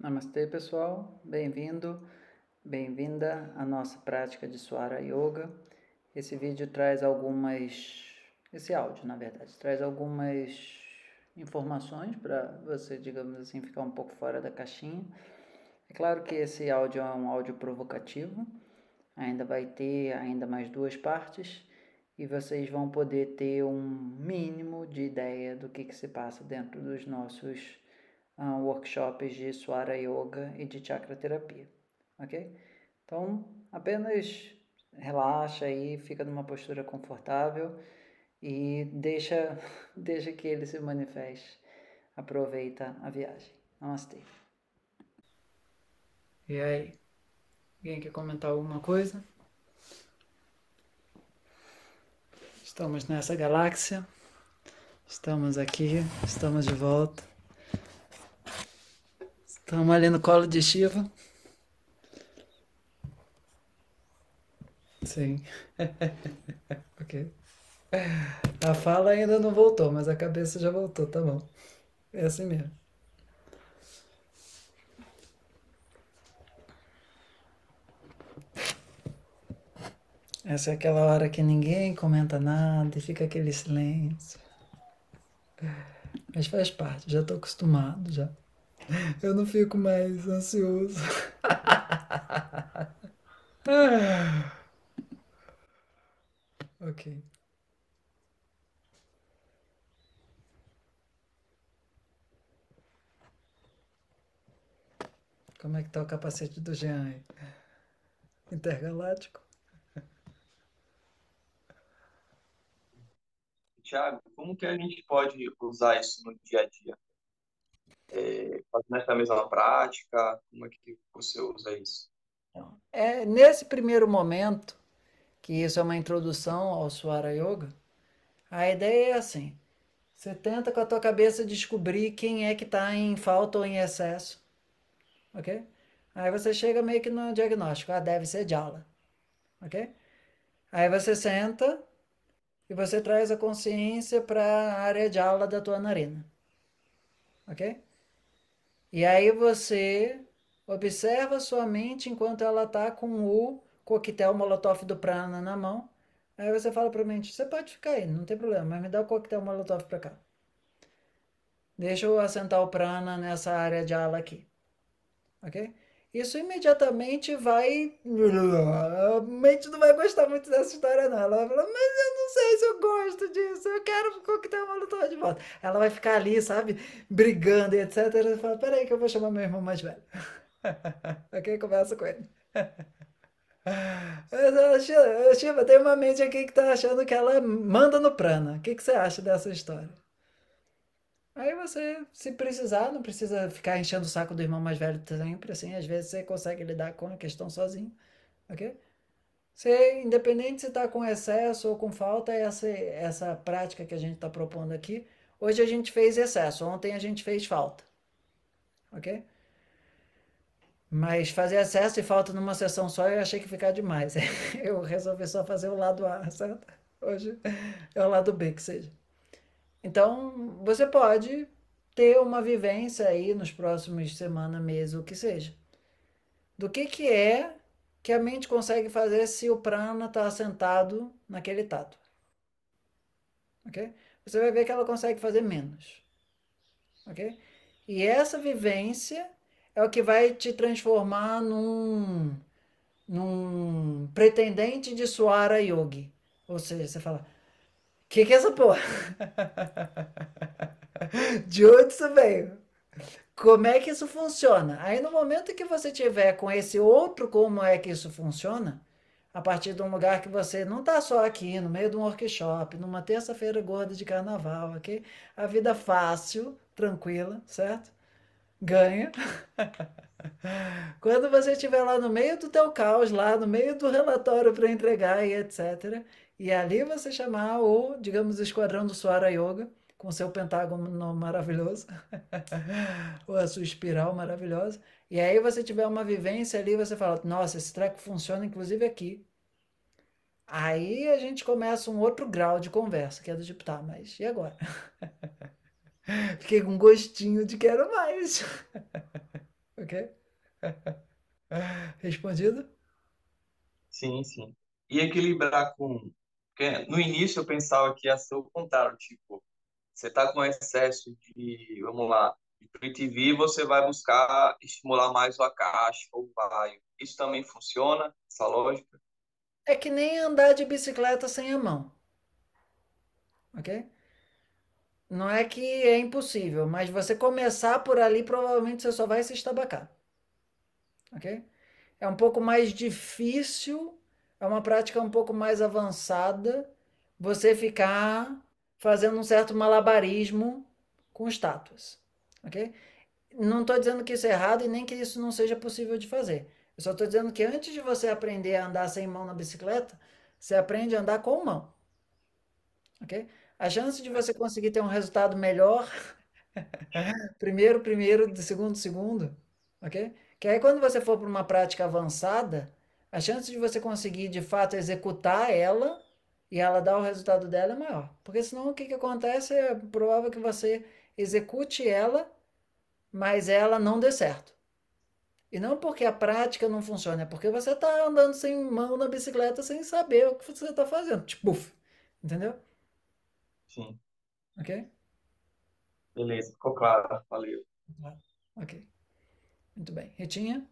Namastê, pessoal. Bem-vindo, bem-vinda à nossa prática de Swara Yoga. Esse vídeo traz algumas. Esse áudio, na verdade, traz algumas informações para você, digamos assim, ficar um pouco fora da caixinha. É claro que esse áudio é um áudio provocativo, ainda vai ter ainda mais duas partes e vocês vão poder ter um mínimo de ideia do que, que se passa dentro dos nossos uh, workshops de Swara Yoga e de Chakra Terapia, ok? Então, apenas relaxa aí, fica numa postura confortável e deixa, deixa que ele se manifeste. Aproveita a viagem. Namastê. E aí? Alguém quer comentar alguma coisa? Estamos nessa galáxia, estamos aqui, estamos de volta. Estamos ali no colo de Shiva. Sim. ok. A fala ainda não voltou, mas a cabeça já voltou, tá bom. É assim mesmo. Essa é aquela hora que ninguém comenta nada e fica aquele silêncio. Mas faz parte, já estou acostumado já. Eu não fico mais ansioso. ok. Como é que tá o capacete do Jean aí? Intergaláctico? Tiago, como que a gente pode usar isso no dia a dia? faz nessa mesma prática? Como é que você usa isso? É, nesse primeiro momento, que isso é uma introdução ao suara Yoga, a ideia é assim, você tenta com a tua cabeça descobrir quem é que está em falta ou em excesso, ok? Aí você chega meio que no diagnóstico, ah, deve ser jala, ok? Aí você senta e você traz a consciência para a área de jala da tua narina, ok? E aí você observa sua mente enquanto ela está com o coquetel molotov do prana na mão. Aí você fala para a mente: você pode ficar aí, não tem problema, mas me dá o coquetel molotov para cá. Deixa eu assentar o prana nessa área de ala aqui. Ok? isso imediatamente vai. A mente não vai gostar muito dessa história, não. Ela vai falar, mas eu não sei se eu gosto disso, eu quero coquetel molotov de volta. Ela vai ficar ali, sabe, brigando e etc. E fala, peraí que eu vou chamar meu irmão mais velho. ok? Conversa com ele. Ah, Shiva, tem uma mente aqui que tá achando que ela manda no prana. O que, que você acha dessa história? Aí você, se precisar, não precisa ficar enchendo o saco do irmão mais velho sempre, assim, às vezes você consegue lidar com a questão sozinho, ok? Se independente se está com excesso ou com falta, essa, essa prática que a gente está propondo aqui, hoje a gente fez excesso, ontem a gente fez falta, ok? Mas fazer excesso e falta numa sessão só, eu achei que ficar demais. Eu resolvi só fazer o lado A, certo? Hoje é o lado B que seja. Então, você pode ter uma vivência aí nos próximos semanas meses, o que seja. Do que, que é que a mente consegue fazer se o prana está assentado naquele tato. Ok? Você vai ver que ela consegue fazer menos. Ok? E essa vivência é o que vai te transformar num, num pretendente de Suara Yogi. Ou seja, você fala, que que é essa porra? De onde isso veio? Como é que isso funciona? Aí no momento que você tiver com esse outro como é que isso funciona, a partir de um lugar que você não está só aqui, no meio de um workshop, numa terça-feira gorda de carnaval, ok? A vida fácil, tranquila, certo? Ganha. Quando você estiver lá no meio do teu caos, lá no meio do relatório para entregar e etc., e ali você chamar o, digamos, o esquadrão do suara Yoga, com seu pentágono maravilhoso, ou a sua espiral maravilhosa. E aí você tiver uma vivência ali, você fala, nossa, esse treco funciona inclusive aqui. Aí a gente começa um outro grau de conversa, que é do tipo, tá, mas e agora? Fiquei com gostinho de quero mais. ok? Respondido? Sim, sim. E equilibrar com porque no início eu pensava que ia ser o contrário, tipo, você tá com excesso de, vamos lá, de e TV, você vai buscar estimular mais o caixa ou o Vaio. Isso também funciona, essa lógica? É que nem andar de bicicleta sem a mão. Ok? Não é que é impossível, mas você começar por ali, provavelmente você só vai se estabacar. Ok? É um pouco mais difícil é uma prática um pouco mais avançada você ficar fazendo um certo malabarismo com estátuas, ok? Não estou dizendo que isso é errado e nem que isso não seja possível de fazer. Eu só estou dizendo que antes de você aprender a andar sem mão na bicicleta, você aprende a andar com mão, ok? A chance de você conseguir ter um resultado melhor, primeiro, primeiro, de segundo, segundo, ok? Que aí quando você for para uma prática avançada, a chance de você conseguir de fato executar ela e ela dar o resultado dela é maior. Porque senão o que, que acontece é provável que você execute ela, mas ela não dê certo. E não porque a prática não funciona, é porque você está andando sem mão na bicicleta sem saber o que você está fazendo. Tipo, buf entendeu? Sim. Ok? Beleza, ficou claro. Valeu. Ok. Muito bem. Retinha?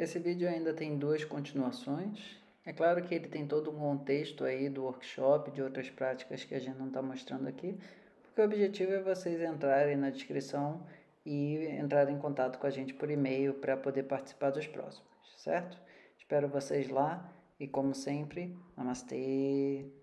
Esse vídeo ainda tem duas continuações. É claro que ele tem todo um contexto aí do workshop, de outras práticas que a gente não está mostrando aqui, porque o objetivo é vocês entrarem na descrição e entrarem em contato com a gente por e-mail para poder participar dos próximos, certo? Espero vocês lá e, como sempre, namastê!